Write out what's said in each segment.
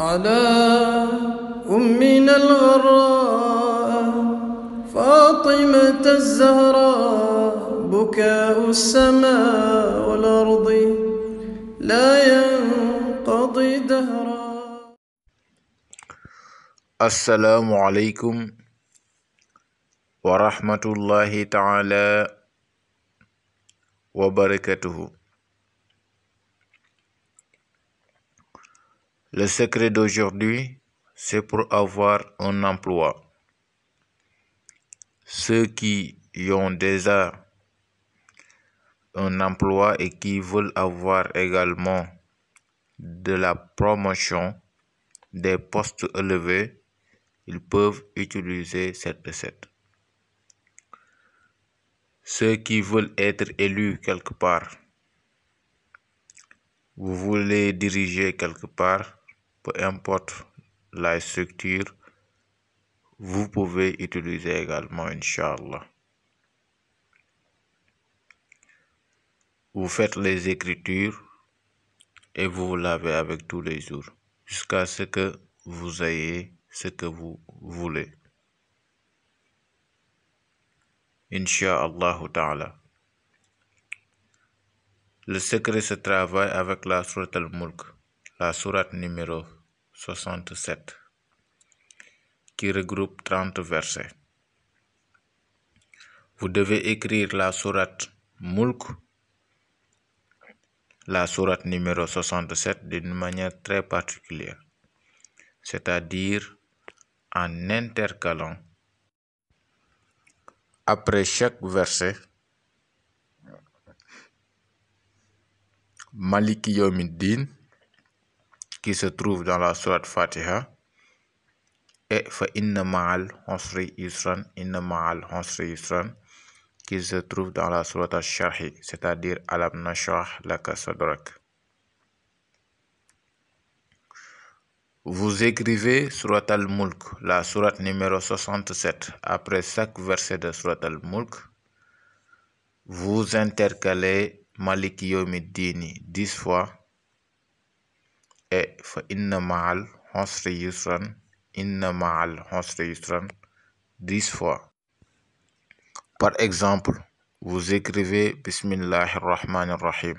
على أمنا الغراء فاطمة الزهراء بكاء السماء والأرض لا ينقضي دهرا السلام عليكم ورحمة الله تعالى وبركاته Le secret d'aujourd'hui, c'est pour avoir un emploi. Ceux qui ont déjà un emploi et qui veulent avoir également de la promotion, des postes élevés, ils peuvent utiliser cette recette. Ceux qui veulent être élus quelque part, vous voulez diriger quelque part, peu importe la structure, vous pouvez utiliser également Inch'Allah. Vous faites les écritures et vous vous lavez avec tous les jours jusqu'à ce que vous ayez ce que vous voulez. Inch'Allah Le secret se travaille avec la Surat al-Mulk la sourate numéro 67, qui regroupe 30 versets. Vous devez écrire la sourate Mulk, la sourate numéro 67, d'une manière très particulière, c'est-à-dire en intercalant après chaque verset Malik qui se trouve dans la sourate Fatiha. Et fa inna ma'al yusran, inna ma'al yusran, qui se trouve dans la sourate Al-Sharhi, c'est-à-dire Alam Nashrah laka Vous écrivez Surat al-Mulk, la surat numéro 67, après chaque verset de Surat al-Mulk. Vous intercalez Malik dix 10 fois e fa inna ma'al hosri yusran, inna ma'al hosri yusran, 10 fois. Par exemple, vous écrivez Bismillahir Rahmanir Rahim.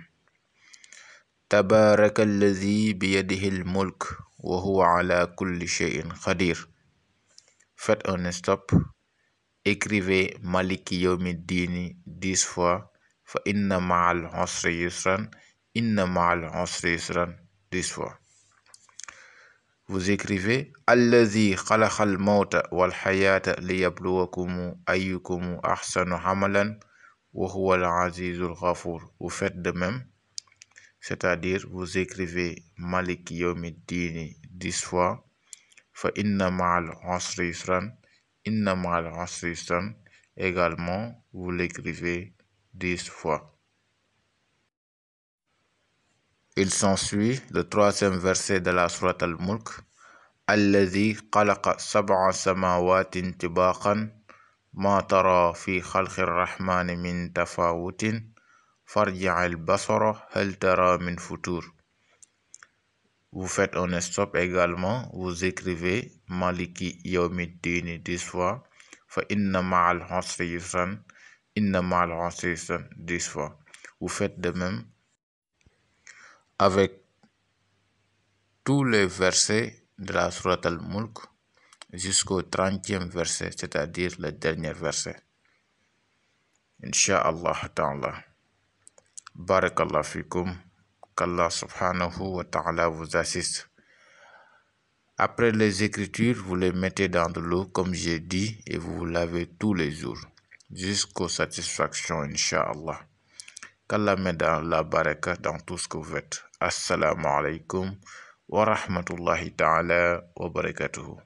yadihi al mulk wa huwa ala kulli shay'in qadir. Faites un stop. Écrivez Maliki Yawmiddini 10 fois. Fa inna ma'al hosri yusran, inna ma'al hosri yusran, 10 fois vous écrivez Allazi khalaqal mawta wal hayata liyabluwakum ayyukum ahsanu amalan wa huwa al-azizul ghafur. Vous faites de même, c'est-à-dire vous écrivez Malik yawmiddini 10 fois fa inna ma'al usri yusran inna ma'al usri yusran également vous l'écrivez 10 fois. il s'ensuit le troisième verset de la sourate al-Mulk Alladhi qalaqa sabah samawaatin tibaqan ma tara fi khalqir rahmani min tafawutin al basara hal tara min futur vous faites un stop également vous écrivez maliki yomid dix fois fa inna ma'al usri yusran inna ma'al usri yusran dix fois vous faites de même avec tous les versets de la Surat al-Mulk jusqu'au 30e verset, c'est-à-dire le dernier verset. Inch'Allah ta'ala. Barakallah fikum. Qu'Allah subhanahu wa ta'ala vous assiste. Après les écritures, vous les mettez dans de l'eau, comme j'ai dit, et vous vous lavez tous les jours, jusqu'aux satisfactions, Inch'Allah. qu'Allah met dans la baraka dans tout ce que vous faites. Assalamu alaikum wa rahmatullahi ta'ala wa barakatuhu.